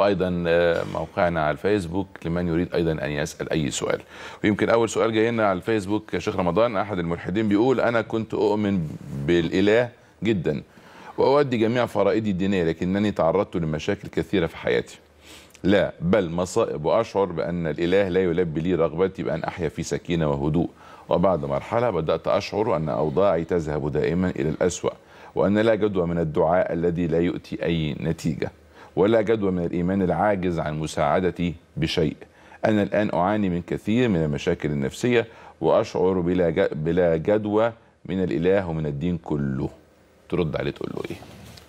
وايضا آه، موقعنا على الفيسبوك لمن يريد ايضا ان يسال اي سؤال ويمكن اول سؤال جاي لنا على الفيسبوك يا شيخ رمضان احد الملحدين بيقول انا كنت اؤمن بالاله جدا واؤدي جميع فرائضي الدينيه لكنني تعرضت لمشاكل كثيره في حياتي لا بل مصائب واشعر بان الاله لا يلبي لي رغبتي بان احيا في سكينه وهدوء وبعد مرحله بدات اشعر ان اوضاعي تذهب دائما الى الاسوا وان لا جدوى من الدعاء الذي لا يؤتي اي نتيجه ولا جدوى من الإيمان العاجز عن مساعدتي بشيء أنا الآن أعاني من كثير من المشاكل النفسية وأشعر بلا بلا جدوى من الإله ومن الدين كله ترد عليه تقول له إيه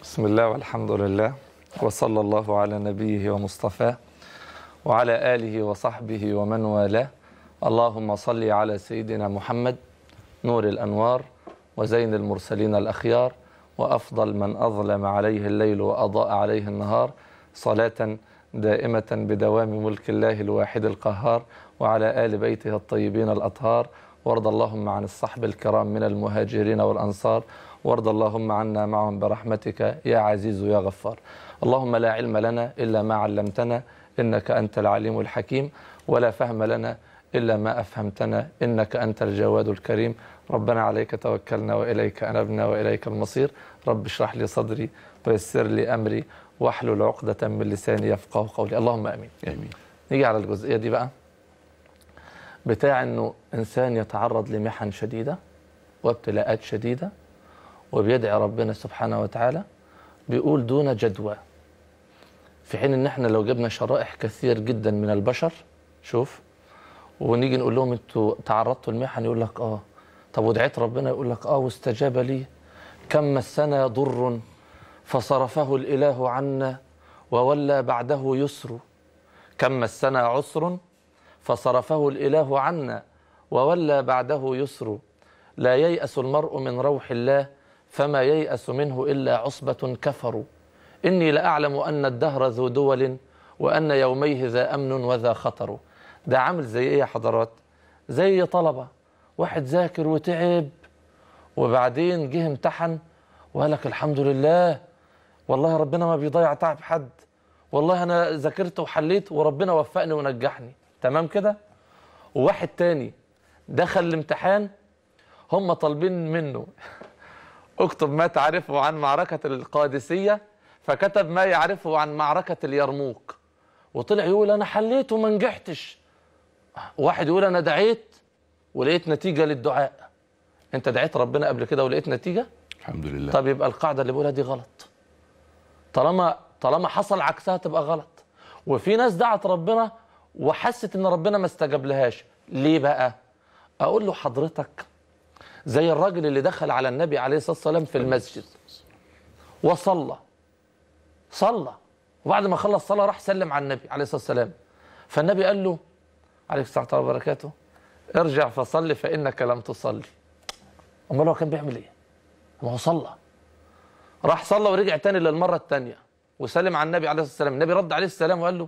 بسم الله والحمد لله وصلى الله على نبيه ومصطفاه وعلى آله وصحبه ومن والاه اللهم صل على سيدنا محمد نور الأنوار وزين المرسلين الأخيار وأفضل من أظلم عليه الليل وأضاء عليه النهار صلاة دائمة بدوام ملك الله الواحد القهار وعلى آل بيته الطيبين الأطهار وارض اللهم عن الصحب الكرام من المهاجرين والأنصار وارض اللهم عنا معهم برحمتك يا عزيز يا غفار اللهم لا علم لنا إلا ما علمتنا إنك أنت العليم الحكيم ولا فهم لنا إلا ما أفهمتنا إنك أنت الجواد الكريم ربنا عليك توكلنا وإليك أنبنا وإليك المصير رب اشرح لي صدري ويسر لي أمري واحلل عقدة من لساني يفقه قولي اللهم أمين أمين نيجي على الجزئية دي بقى بتاع أنه إنسان يتعرض لمحن شديدة وابتلاءات شديدة وبيدعي ربنا سبحانه وتعالى بيقول دون جدوى في حين ان احنا لو جبنا شرائح كثير جدا من البشر شوف ونيجي نقول لهم انتوا تعرضتوا لمحن يقول لك اه طب ودعيت ربنا يقول لك اه واستجاب لي كم مسنا ضر فصرفه الاله عنا وولى بعده يسر كم مسنا عسر فصرفه الاله عنا وولى بعده يسر لا ييأس المرء من روح الله فما ييأس منه إلا عصبة كفروا إني لأعلم أن الدهر ذو دول وأن يوميه ذا أمن وذا خطر ده عامل زي ايه يا حضرات زي طلبه واحد ذاكر وتعب وبعدين جه امتحن وقال لك الحمد لله والله ربنا ما بيضيع تعب حد والله انا ذاكرت وحليت وربنا وفقني ونجحني تمام كده وواحد تاني دخل الامتحان هم طالبين منه اكتب ما تعرفه عن معركة القادسية فكتب ما يعرفه عن معركة اليرموك وطلع يقول أنا حليت وما نجحتش واحد يقول انا دعيت ولقيت نتيجه للدعاء انت دعيت ربنا قبل كده ولقيت نتيجه الحمد لله طب يبقى القاعده اللي بقولها دي غلط طالما طالما حصل عكسها تبقى غلط وفي ناس دعت ربنا وحست ان ربنا ما استجاب لهاش ليه بقى اقول له حضرتك زي الراجل اللي دخل على النبي عليه الصلاه والسلام في المسجد وصلى صلى وبعد ما خلص صلاه راح سلم على النبي عليه الصلاه والسلام فالنبي قال له عليك الصلاه وبركاته ارجع فصلي فانك لم تصلي امال هو كان بيعمل ايه ما هو صلى راح صلى ورجع تاني للمره الثانيه وسلم على النبي عليه الصلاه والسلام النبي رد عليه السلام وقال له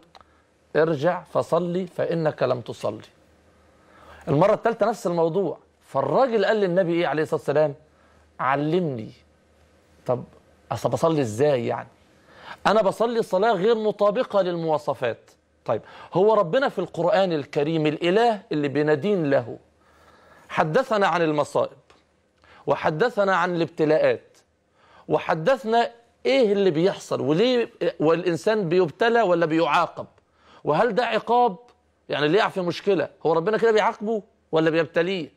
ارجع فصلي فانك لم تصلي المره الثالثه نفس الموضوع فالراجل قال للنبي ايه عليه الصلاه والسلام علمني طب اصل بصلي ازاي يعني انا بصلي صلاه غير مطابقه للمواصفات طيب هو ربنا في القرآن الكريم الإله اللي بندين له حدثنا عن المصائب وحدثنا عن الابتلاءات وحدثنا ايه اللي بيحصل وليه والانسان بيبتلى ولا بيعاقب وهل ده عقاب يعني اللي يعفي مشكله هو ربنا كده بيعاقبه ولا بيبتليه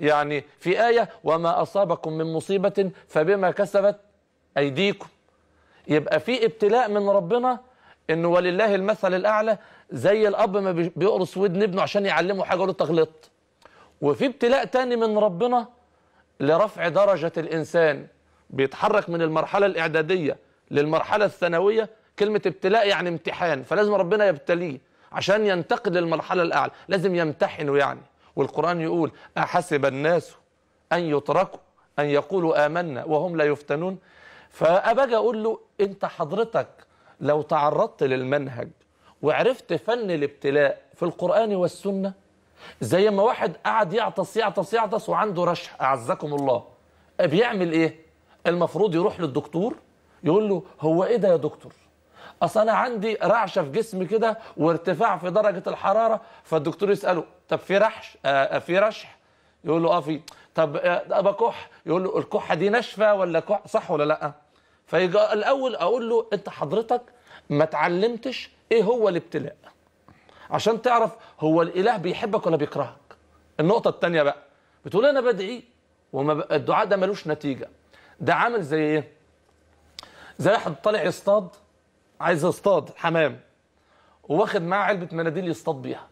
يعني في ايه وما اصابكم من مصيبه فبما كسبت ايديكم يبقى في ابتلاء من ربنا انه ولله المثل الاعلى زي الاب ما بيقرص ودن ابنه عشان يعلمه حاجه يقول له غلطت وفي ابتلاء تاني من ربنا لرفع درجه الانسان بيتحرك من المرحله الاعداديه للمرحله الثانويه كلمه ابتلاء يعني امتحان فلازم ربنا يبتليه عشان ينتقل للمرحله الاعلى لازم يمتحنه يعني والقران يقول احسب الناس ان يتركوا ان يقولوا امنا وهم لا يفتنون فابقى اقول له انت حضرتك لو تعرضت للمنهج وعرفت فن الابتلاء في القرآن والسنة زي ما واحد قعد يعطس يعطس يعطس وعنده رشح أعزكم الله بيعمل إيه؟ المفروض يروح للدكتور يقول له هو إيه ده يا دكتور؟ أصل أنا عندي رعشة في جسمي كده وارتفاع في درجة الحرارة فالدكتور يسأله طب في رحش؟ آه, آه، في رشح؟ يقول له آه في طب آه، أبا بكح يقول له الكحة دي ناشفة ولا كح صح ولا لأ؟ فيجي الاول اقول له انت حضرتك ما اتعلمتش ايه هو الابتلاء عشان تعرف هو الاله بيحبك ولا بيكرهك النقطه الثانيه بقى بتقول انا بدعي وما الدعاء ده ملوش نتيجه ده عامل زي ايه زي واحد طالع يصطاد عايز يصطاد حمام وواخد معاه علبه مناديل يصطاد بيها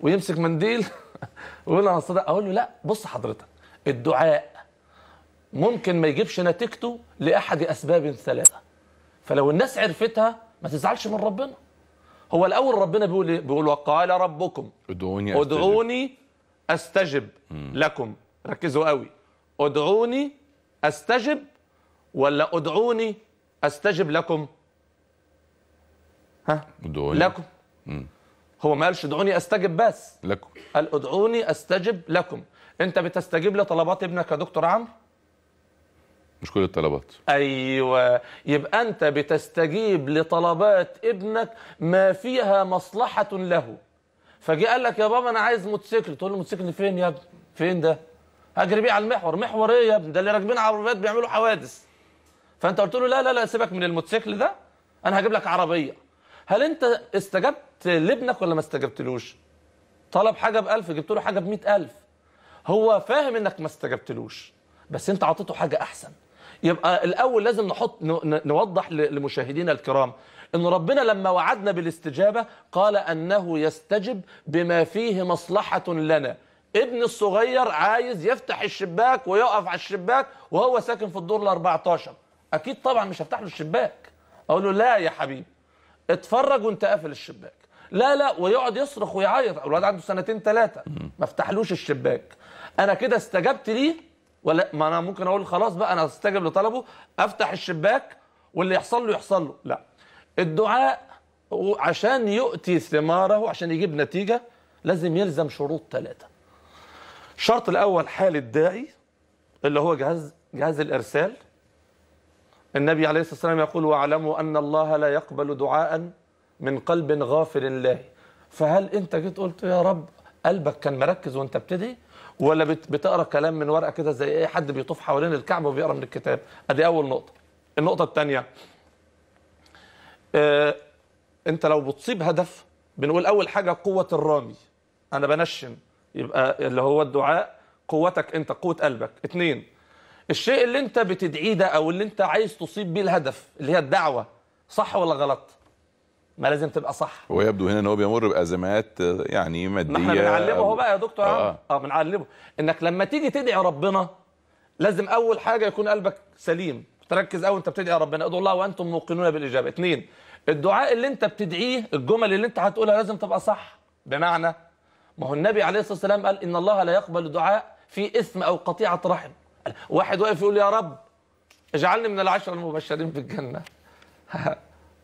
ويمسك منديل ويقول انا اصطاد اقول له لا بص حضرتك الدعاء ممكن ما يجيبش نتيجته لأحد أسباب ثلاثة فلو الناس عرفتها ما تزعلش من ربنا هو الأول ربنا بيقول إيه؟ بيقول وقال ربكم ادعوني أستجب, أدعوني أستجب لكم ركزوا قوي ادعوني أستجب ولا ادعوني أستجب لكم ها ادعوني لكم مم. هو ما قالش ادعوني أستجب بس لكم قال ادعوني أستجب لكم أنت بتستجيب لطلبات ابنك يا دكتور عمرو مش كل الطلبات ايوه يبقى انت بتستجيب لطلبات ابنك ما فيها مصلحه له فجي قال لك يا بابا انا عايز موتوسيكل تقول له موتوسيكل فين يا ابني فين ده هجري بيه على المحور محور ايه يا ابني ده اللي راكبين عربيات بيعملوا حوادث فانت قلت له لا لا لا سيبك من الموتوسيكل ده انا هجيب لك عربيه هل انت استجبت لابنك ولا ما استجبتلوش طلب حاجه ب 1000 جبت له حاجه ب 100000 هو فاهم انك ما استجبتلوش بس انت عطيته حاجه احسن يبقى الأول لازم نحط نوضح لمشاهدينا الكرام أن ربنا لما وعدنا بالاستجابة قال أنه يستجب بما فيه مصلحة لنا ابن الصغير عايز يفتح الشباك ويقف على الشباك وهو ساكن في الدور ال 14 اكيد طبعا مش هفتح له الشباك اقول له لا يا حبيبي اتفرج وانت قافل الشباك لا لا ويقعد يصرخ ويعيط الواد عنده سنتين ثلاثه ما افتحلوش الشباك انا كده استجبت ليه ولا ما انا ممكن اقول خلاص بقى انا استجب لطلبه افتح الشباك واللي يحصل له يحصل له لا الدعاء عشان يؤتي ثماره عشان يجيب نتيجه لازم يلزم شروط ثلاثه الشرط الاول حال الداعي اللي هو جهاز جهاز الارسال النبي عليه الصلاه والسلام يقول واعلموا ان الله لا يقبل دعاء من قلب غافل الله فهل انت جيت قلت يا رب قلبك كان مركز وانت بتدعي ولا بتقرا كلام من ورقه كده زي اي حد بيطوف حوالين الكعبه وبيقرا من الكتاب ادي اول نقطه النقطه الثانيه آه انت لو بتصيب هدف بنقول اول حاجه قوه الرامي انا بنشن يبقى اللي هو الدعاء قوتك انت قوه قلبك اثنين الشيء اللي انت بتدعيه ده او اللي انت عايز تصيب بيه الهدف اللي هي الدعوه صح ولا غلط ما لازم تبقى صح ويبدو هنا ان هو بيمر بازمات آه، يعني ماديه ما احنا بنعلمه هو بقى يا دكتور آه. اه اه بنعلمه انك لما تيجي تدعي ربنا لازم اول حاجه يكون قلبك سليم تركز قوي انت بتدعي ربنا ادعو الله وانتم موقنون بالاجابه اثنين الدعاء اللي انت بتدعيه الجمل اللي انت هتقولها لازم تبقى صح بمعنى ما هو النبي عليه الصلاه والسلام قال ان الله لا يقبل دعاء في اثم او قطيعه رحم واحد واقف يقول يا رب اجعلني من العشره المبشرين في الجنه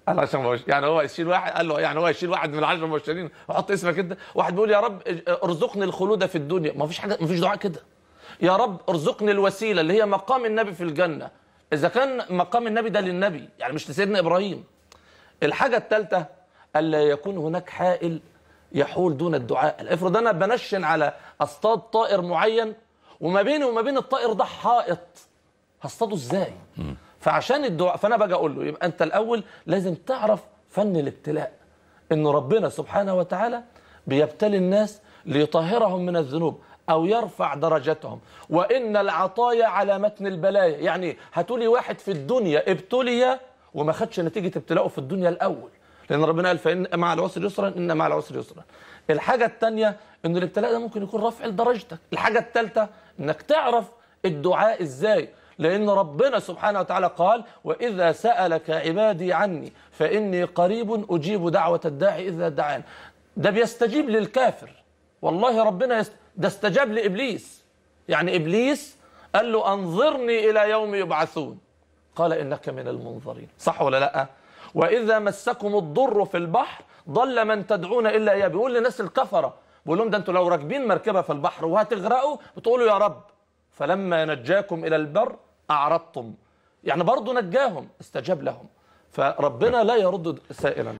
قال 10 مباشرين يعني هو يشيل واحد قال له يعني هو يشيل واحد من 10 مباشرين وحط اسمك انت واحد بيقول يا رب ارزقني الخلود في الدنيا ما فيش حاجه ما فيش دعاء كده يا رب ارزقني الوسيله اللي هي مقام النبي في الجنه اذا كان مقام النبي ده للنبي يعني مش لسيدنا ابراهيم الحاجه الثالثه الا يكون هناك حائل يحول دون الدعاء افرض انا بنشن على اصطاد طائر معين وما بيني وما بين الطائر ده حائط هصطاده ازاي فعشان الدعاء فانا باجي اقول له يبقى انت الاول لازم تعرف فن الابتلاء ان ربنا سبحانه وتعالى بيبتلي الناس ليطهرهم من الذنوب او يرفع درجتهم وان العطايا على متن البلايا يعني هتولي واحد في الدنيا ابتلي وما خدش نتيجه ابتلاءه في الدنيا الاول لان ربنا قال فان مع العسر يسرا ان مع العسر يسرا الحاجه الثانيه ان الابتلاء ده ممكن يكون رفع لدرجتك الحاجه الثالثه انك تعرف الدعاء ازاي لأن ربنا سبحانه وتعالى قال وإذا سألك عبادي عني فإني قريب أجيب دعوة الداعي إذا دعان ده بيستجيب للكافر والله ربنا يست... ده استجاب لإبليس يعني إبليس قال له أنظرني إلى يوم يبعثون قال إنك من المنظرين صح ولا لأ وإذا مسكم الضر في البحر ضل من تدعون إلا إياه بيقول للناس الكفرة بيقول لهم ده أنتوا لو راكبين مركبة في البحر وهتغرقوا بتقولوا يا رب فلما نجاكم إلى البر أعرضتم يعني برضو نجاهم استجاب لهم فربنا لا يرد سائلا